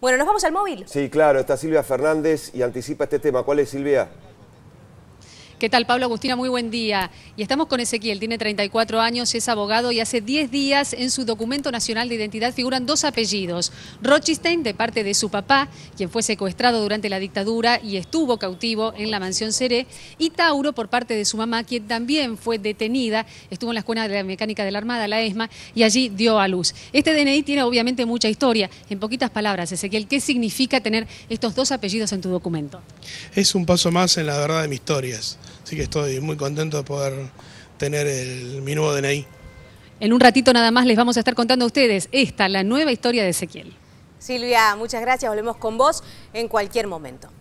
Bueno, nos vamos al móvil. Sí, claro, está Silvia Fernández y anticipa este tema. ¿Cuál es, Silvia? ¿Qué tal, Pablo Agustina? Muy buen día. Y estamos con Ezequiel, tiene 34 años, es abogado y hace 10 días en su documento nacional de identidad figuran dos apellidos. Rochstein de parte de su papá, quien fue secuestrado durante la dictadura y estuvo cautivo en la mansión Seré, y Tauro, por parte de su mamá, quien también fue detenida, estuvo en la Escuela de la Mecánica de la Armada, la ESMA, y allí dio a luz. Este DNI tiene obviamente mucha historia. En poquitas palabras, Ezequiel, ¿qué significa tener estos dos apellidos en tu documento? Es un paso más en la verdad de mis historias. Así que estoy muy contento de poder tener el, mi nuevo DNI. En un ratito nada más les vamos a estar contando a ustedes esta, la nueva historia de Ezequiel. Silvia, muchas gracias. Volvemos con vos en cualquier momento.